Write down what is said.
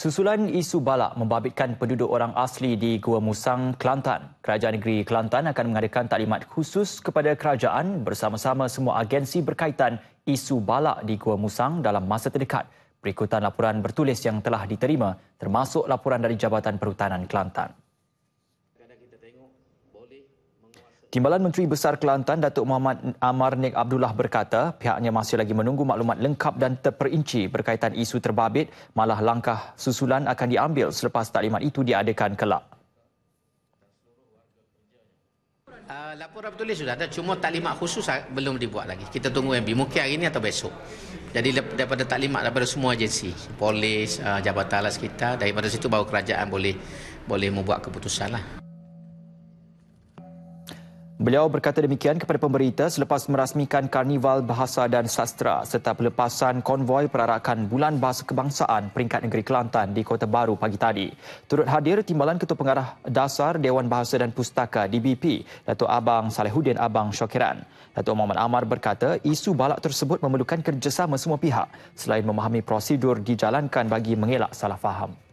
Susulan isu balak membabitkan penduduk orang asli di Gua Musang, Kelantan. Kerajaan Negeri Kelantan akan mengadakan taklimat khusus kepada kerajaan bersama-sama semua agensi berkaitan isu balak di Gua Musang dalam masa terdekat. Berikutan laporan bertulis yang telah diterima termasuk laporan dari Jabatan Perhutanan Kelantan. Timbalan Menteri Besar Kelantan Datuk Muhammad Amar Nik Abdullah berkata pihaknya masih lagi menunggu maklumat lengkap dan terperinci berkaitan isu terbabit malah langkah susulan akan diambil selepas taklimat itu diadakan kelak. Uh, laporan tulis sudah ada cuma taklimat khusus ah, belum dibuat lagi. Kita tunggu yang mungkin hari ini atau besok. Jadi daripada taklimat daripada semua agensi, polis, uh, jabatan alas kita, daripada situ baru kerajaan boleh boleh membuat keputusan lah. Beliau berkata demikian kepada pemberita selepas merasmikan Karnival Bahasa dan Sastra serta pelepasan konvoi perarakan Bulan Bahasa Kebangsaan peringkat negeri Kelantan di Kota Baru pagi tadi. Turut hadir Timbalan Ketua Pengarah Dasar Dewan Bahasa dan Pustaka DBP, Dato' Abang Salehuddin Abang Syokiran. Dato' Muhammad Amar berkata isu balak tersebut memerlukan kerjasama semua pihak selain memahami prosedur dijalankan bagi mengelak salah faham.